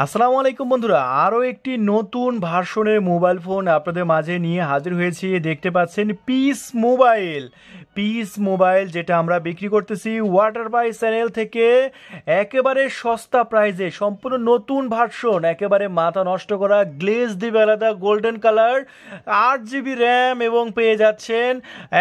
আসসালামু আলাইকুম বন্ধুরা আরও একটি নতুন ভার্সনের মোবাইল ফোন আপনাদের মাঝে নিয়ে হাজির হয়েছি দেখতে পাচ্ছেন পিস মোবাইল পিস মোবাইল যেটা আমরা বিক্রি করতেছি ওয়াটার বাই চ্যানেল থেকে একেবারে সস্তা প্রাইজে সম্পূর্ণ নতুন ভার্সন একেবারে মাথা নষ্ট করা গ্লেজ দিবে আলাদা গোল্ডেন কালার আট জিবি র্যাম এবং পেয়ে যাচ্ছেন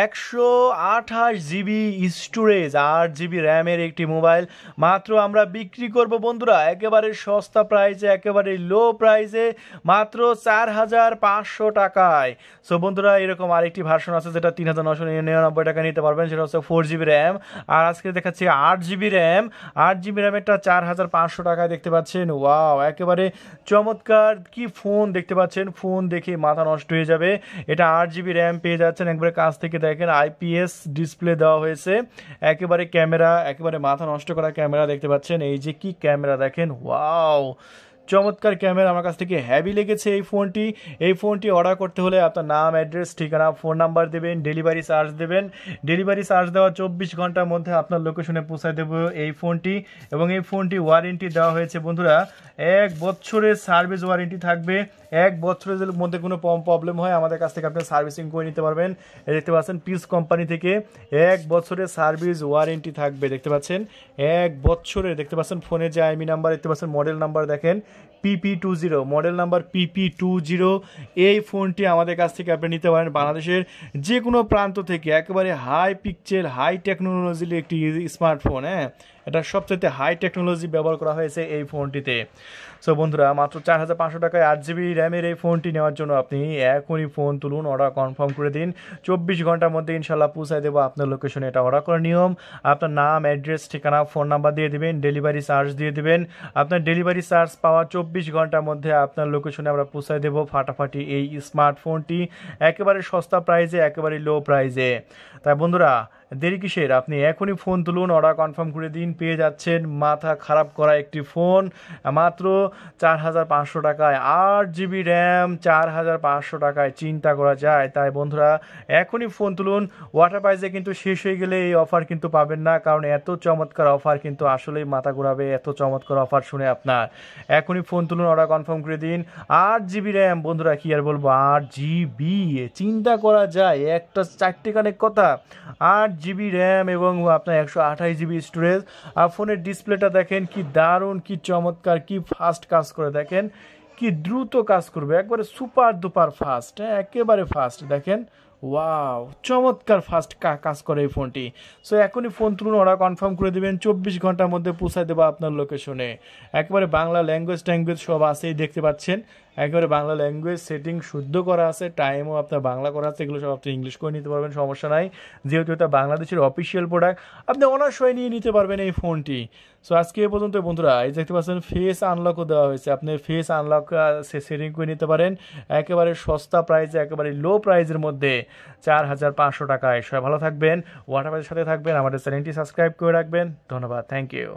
একশো আঠাশ জিবি স্টোরেজ আট জিবি র্যামের একটি মোবাইল মাত্র আমরা বিক্রি করব বন্ধুরা একেবারে সস্তা প্রাইসে একেবারে লো প্রাইসে মাত্র চার হাজার পাঁচশো টাকায় সো বন্ধুরা এরকম আরেকটি ভার্সন আছে যেটা তিন হাজার নশো নিরানব্বই টাকা নিতে পারবেন সেটা হচ্ছে ফোর জিবি র্যাম আর আজকে দেখাচ্ছি আট জিবি র্যাম আট জিবি র্যামেরটা চার হাজার পাঁচশো টাকায় দেখতে পাচ্ছেন ওয়াও একেবারে চমৎকার কি ফোন দেখতে পাচ্ছেন ফোন দেখে মাথা নষ্ট হয়ে যাবে এটা আট জিবি র্যাম পেয়ে যাচ্ছেন একবারে কাছ থেকে দেখেন আইপিএস ডিসপ্লে দেওয়া হয়েছে একেবারে ক্যামেরা একেবারে মাথা নষ্ট করা ক্যামেরা দেখতে পাচ্ছেন এই যে কি ক্যামেরা দেখেন ওয়াও চমৎকার ক্যামেরা আমার কাছ থেকে হ্যাভি লেগেছে এই ফোনটি এই ফোনটি অর্ডার করতে হলে আপনার নাম অ্যাড্রেস ঠিকানা ফোন নাম্বার দেবেন ডেলিভারি চার্জ দেবেন ডেলিভারি চার্জ দেওয়া চব্বিশ ঘন্টার মধ্যে আপনার লোকেশনে পৌঁছায় দেবো এই ফোনটি এবং এই ফোনটি ওয়ারেন্টি দেওয়া হয়েছে বন্ধুরা এক বছরের সার্ভিস ওয়ারেন্টি থাকবে এক বছরের মধ্যে কোনো প্রবলেম হয় আমাদের কাছ থেকে আপনি সার্ভিসিং করে নিতে পারবেন দেখতে পাচ্ছেন পিস কোম্পানি থেকে এক বছরের সার্ভিস ওয়ারেন্টি থাকবে দেখতে পাচ্ছেন এক বছরের দেখতে পাচ্ছেন ফোনে যে আইমি নাম্বার দেখতে পাচ্ছেন মডেল নাম্বার দেখেন PP two zero model number PP two zero এই ফোনটি আমাদের কাছ থেকে আপনি নিতে পারেন বাংলাদেশের যে কোনো প্রান্ত থেকে একেবারে হাই পিকচার হাই টেকনোলজির একটি স্মার্টফোন হ্যাঁ এটা সবচেয়ে হাই টেকনোলজি ব্যবহার করা হয়েছে এই ফোনটিতে সো বন্ধুরা মাত্র চার হাজার পাঁচশো টাকায় আট জিবি র্যামের এই ফোনটি নেওয়ার জন্য আপনি এখনই ফোন তুলুন অর্ডার কনফার্ম করে দিন চব্বিশ ঘন্টার মধ্যে ইনশাল্লাহ পৌঁছায় দেবো আপনার লোকেশনে এটা অর্ডার করার নিয়ম আপনার নাম অ্যাড্রেস ঠিকানা ফোন নাম্বার দিয়ে দেবেন ডেলিভারি চার্জ দিয়ে দেবেন আপনার ডেলিভারি চার্জ পাওয়া চব্বিশ ঘন্টার মধ্যে আপনার লোকেশনে আমরা পৌঁছায় দেবো ফাটাফাটি এই স্মার্টফোনটি একেবারে সস্তা প্রাইজে একেবারে লো প্রাইজে তাই বন্ধুরা দেরি কিসের আপনি এখনই ফোন তুলুন অর্ডার কনফার্ম করে দিন পেয়ে যাচ্ছেন মাথা খারাপ করা একটি ফোন মাত্র চার হাজার পাঁচশো টাকায় আট জিবি র্যাম চার হাজার পাঁচশো টাকায় চিন্তা করা যায় তাই বন্ধুরা এখনই ফোন তুলুন ওয়াটার প্রাইজে কিন্তু শেষ হয়ে গেলে এই অফার কিন্তু পাবেন না কারণ এত চমৎকার অফার কিন্তু আসলেই মাথা ঘুরাবে এত চমৎকার অফার শুনে আপনার এখনই ফোন তুলুন অর্ডার কনফার্ম করে দিন আট জিবি র্যাম বন্ধুরা কি আর বলবো আট জিবি চিন্তা করা যায় একটা চারটে কানেক কথা আট জিবি র্যাম এবং আপনার একশো আঠাশ জিবি স্টোরেজ আর ফোনের ডিসপ্লেটা দেখেন কি দারুণ কি চমৎকার কি ফাস্ট কাজ করে দেখেন কি দ্রুত কাজ করবে একবারে সুপার দুপার ফাস্ট হ্যাঁ একেবারে ফাস্ট দেখেন ওয়াও চমৎকার ফাস্ট কাজ করে এই ফোনটি সো এখনই ফোন তুলুন ওরা কনফার্ম করে দেবেন চব্বিশ ঘন্টার মধ্যে পৌঁছায় দেবো আপনার লোকেশনে একবারে বাংলা ল্যাঙ্গুয়েজ ট্যাঙ্গুয়েজ সব আছেই দেখতে পাচ্ছেন একেবারে বাংলা ল্যাঙ্গুয়েজ সেটিং শুদ্ধ করা আছে টাইমও আপনার বাংলা করা আছে এগুলো সব আপনি ইংলিশ করে নিতে পারবেন সমস্যা নাই যেহেতু এটা বাংলাদেশের অফিসিয়াল প্রোডাক্ট আপনি অনার্স নিয়ে নিতে পারবেন এই ফোনটি সো আজকে এ পর্যন্ত বন্ধুরা এই দেখতে পাচ্ছেন ফেস আনলকও দেওয়া হয়েছে আপনি ফেস আনলক সেটিং করে নিতে পারেন একেবারে সস্তা প্রাইসে একেবারে লো প্রাইসের মধ্যে চার হাজার পাঁচশো টাকায় সবাই ভালো থাকবেন ওয়াটার সাথে থাকবেন আমাদের চ্যানেলটি সাবস্ক্রাইব করে রাখবেন ধন্যবাদ থ্যাংক ইউ